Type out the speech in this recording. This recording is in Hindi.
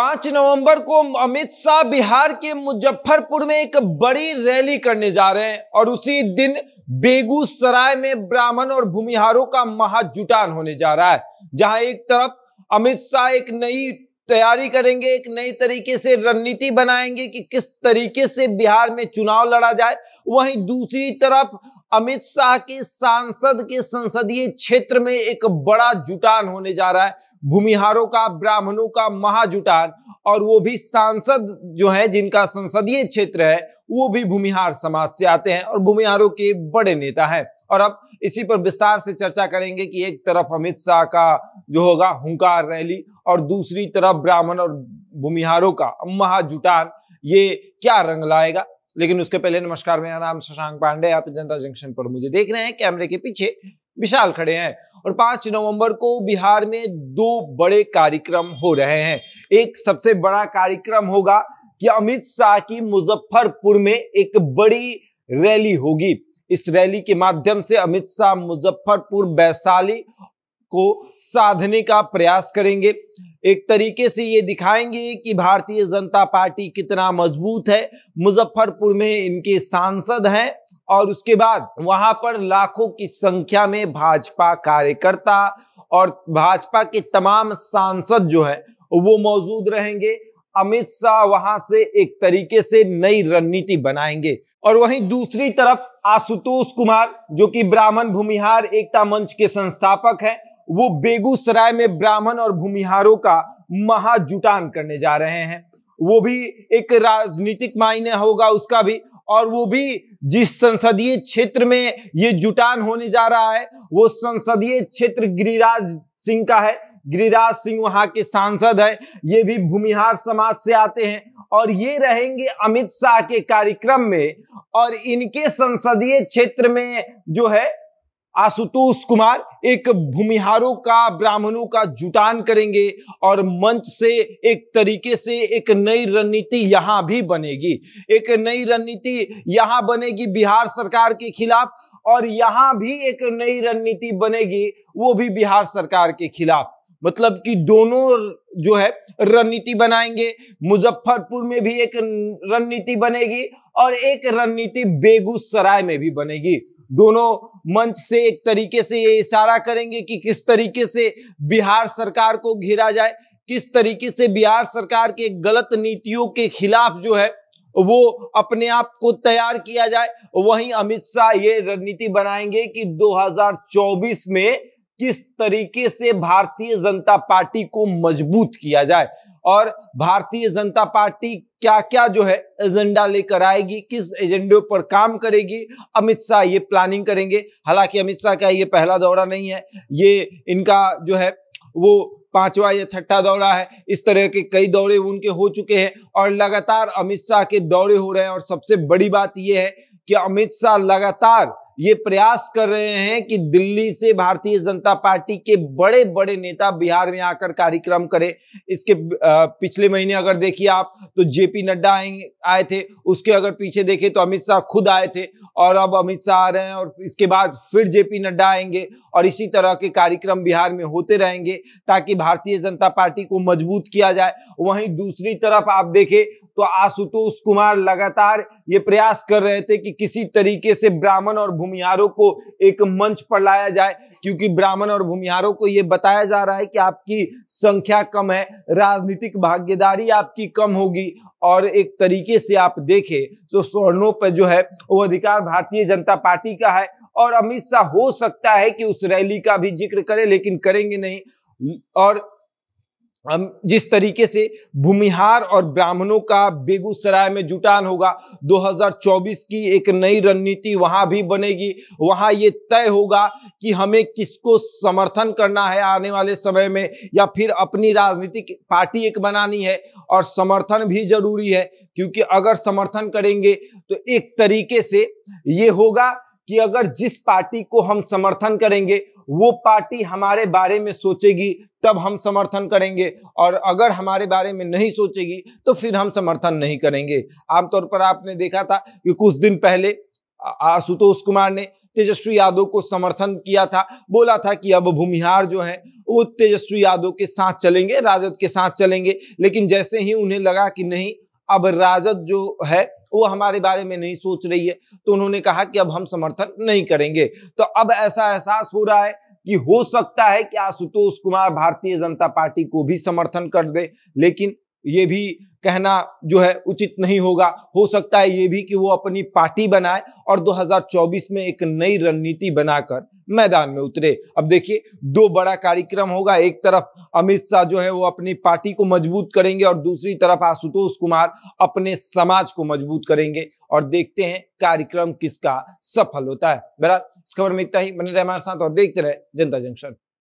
पांच नवंबर को अमित शाह बिहार के मुजफ्फरपुर में एक बड़ी रैली करने जा रहे हैं और उसी दिन बेगूसराय में ब्राह्मण और भूमिहारों का महाजुटान होने जा रहा है जहां एक तरफ अमित शाह एक नई तैयारी करेंगे एक नई तरीके से रणनीति बनाएंगे कि किस तरीके से बिहार में चुनाव लड़ा जाए वहीं दूसरी तरफ अमित शाह के सांसद के संसदीय क्षेत्र में एक बड़ा जुटान होने जा रहा है भूमिहारों का ब्राह्मणों का महाजुटान और वो भी सांसद जो है जिनका संसदीय क्षेत्र है वो भी भूमिहार समाज से आते हैं और भूमिहारों के बड़े नेता हैं और अब इसी पर विस्तार से चर्चा करेंगे कि एक तरफ अमित शाह का जो होगा हुंकार रैली और दूसरी तरफ ब्राह्मण और भूमिहारों का महाजुटान ये क्या रंग लाएगा लेकिन उसके पहले नमस्कार मेरा नाम शशांक पांडे आप जनता जंक्शन पर मुझे देख रहे हैं कैमरे के पीछे विशाल खड़े हैं और पांच नवंबर को बिहार में दो बड़े कार्यक्रम हो रहे हैं एक सबसे बड़ा कार्यक्रम होगा कि अमित शाह की मुजफ्फरपुर में एक बड़ी रैली होगी इस रैली के माध्यम से अमित शाह मुजफ्फरपुर वैशाली को साधने का प्रयास करेंगे एक तरीके से ये दिखाएंगे कि भारतीय जनता पार्टी कितना मजबूत है मुजफ्फरपुर में इनके सांसद हैं और उसके बाद वहां पर लाखों की संख्या में भाजपा कार्यकर्ता और भाजपा के तमाम सांसद जो है वो मौजूद रहेंगे अमित शाह वहां से एक तरीके से नई रणनीति बनाएंगे और वहीं दूसरी तरफ आशुतोष कुमार जो कि ब्राह्मण भूमिहार एकता मंच के संस्थापक हैं वो बेगूसराय में ब्राह्मण और भूमिहारों का महाजुटान करने जा रहे हैं वो भी एक राजनीतिक मायने होगा उसका भी और वो भी जिस संसदीय क्षेत्र में ये जुटान होने जा रहा है वो संसदीय क्षेत्र गिरिराज सिंह का है गिरिराज सिंह वहां के सांसद है ये भी भूमिहार समाज से आते हैं और ये रहेंगे अमित शाह के कार्यक्रम में और इनके संसदीय क्षेत्र में जो है आशुतोष कुमार एक भूमिहारों का ब्राह्मणों का जुटान करेंगे और मंच से एक तरीके से एक नई रणनीति यहाँ भी बनेगी एक नई रणनीति यहाँ बनेगी बिहार सरकार के खिलाफ और यहाँ भी एक नई रणनीति बनेगी वो भी बिहार सरकार के खिलाफ मतलब कि दोनों जो है रणनीति बनाएंगे मुजफ्फरपुर में भी एक रणनीति बनेगी और एक रणनीति बेगूसराय में भी बनेगी दोनों मंच से एक तरीके से ये इशारा करेंगे कि किस तरीके से बिहार सरकार को घेरा जाए किस तरीके से बिहार सरकार के गलत नीतियों के खिलाफ जो है वो अपने आप को तैयार किया जाए वहीं अमित शाह ये रणनीति बनाएंगे कि 2024 में किस तरीके से भारतीय जनता पार्टी को मजबूत किया जाए और भारतीय जनता पार्टी क्या क्या जो है एजेंडा लेकर आएगी किस एजेंडे पर काम करेगी अमित शाह ये प्लानिंग करेंगे हालांकि अमित शाह का ये पहला दौरा नहीं है ये इनका जो है वो पांचवा या छठा दौरा है इस तरह के कई दौरे उनके हो चुके हैं और लगातार अमित शाह के दौरे हो रहे हैं और सबसे बड़ी बात यह है कि अमित शाह लगातार ये प्रयास कर रहे हैं कि दिल्ली से भारतीय जनता पार्टी के बड़े बड़े नेता बिहार में आकर कार्यक्रम करें इसके पिछले महीने अगर देखिए आप तो जेपी नड्डा आएंगे आए थे उसके अगर पीछे देखें तो अमित शाह खुद आए थे और अब अमित शाह आ रहे हैं और इसके बाद फिर जेपी नड्डा आएंगे और इसी तरह के कार्यक्रम बिहार में होते रहेंगे ताकि भारतीय जनता पार्टी को मजबूत किया जाए वहीं दूसरी तरफ आप देखें तो आशुतोष कुमार लगातार ये प्रयास कर रहे थे कि किसी तरीके से ब्राह्मण और भूमिहारों को एक मंच पर लाया जाए क्योंकि ब्राह्मण और भूमिहारों को ये बताया जा रहा है कि आपकी संख्या कम है राजनीतिक भागीदारी आपकी कम होगी और एक तरीके से आप देखें तो स्वर्णों पर जो है वो अधिकार भारतीय जनता पार्टी का है और अमित शाह हो सकता है कि उस रैली का भी जिक्र करें लेकिन करेंगे नहीं और जिस तरीके से भूमिहार और ब्राह्मणों का बेगूसराय में जुटान होगा 2024 की एक नई रणनीति वहां भी बनेगी वहां ये तय होगा कि हमें किसको समर्थन करना है आने वाले समय में या फिर अपनी राजनीतिक पार्टी एक बनानी है और समर्थन भी जरूरी है क्योंकि अगर समर्थन करेंगे तो एक तरीके से ये होगा कि अगर जिस पार्टी को हम समर्थन करेंगे वो पार्टी हमारे बारे में सोचेगी तब हम समर्थन करेंगे और अगर हमारे बारे में नहीं सोचेगी तो फिर हम समर्थन नहीं करेंगे आमतौर पर आपने देखा था कि कुछ दिन पहले आशुतोष कुमार ने तेजस्वी यादव को समर्थन किया था बोला था कि अब भूमिहार जो है वो तेजस्वी यादव के साथ चलेंगे राजद के साथ चलेंगे लेकिन जैसे ही उन्हें लगा कि नहीं अब राजद जो है वो हमारे बारे में नहीं सोच रही है तो उन्होंने कहा कि अब हम समर्थन नहीं करेंगे तो अब ऐसा एहसास हो रहा है कि हो सकता है कि आशुतोष कुमार भारतीय जनता पार्टी को भी समर्थन कर दे लेकिन ये भी कहना जो है उचित नहीं होगा हो सकता है ये भी कि वो अपनी पार्टी बनाए और 2024 में एक नई रणनीति बनाकर मैदान में उतरे अब देखिए दो बड़ा कार्यक्रम होगा एक तरफ अमित शाह जो है वो अपनी पार्टी को मजबूत करेंगे और दूसरी तरफ आशुतोष कुमार अपने समाज को मजबूत करेंगे और देखते हैं कार्यक्रम किसका सफल होता है बहरहाल इस खबर में इतना ही बने रहे हमारे साथ और देखते रहे जनता जंक्शन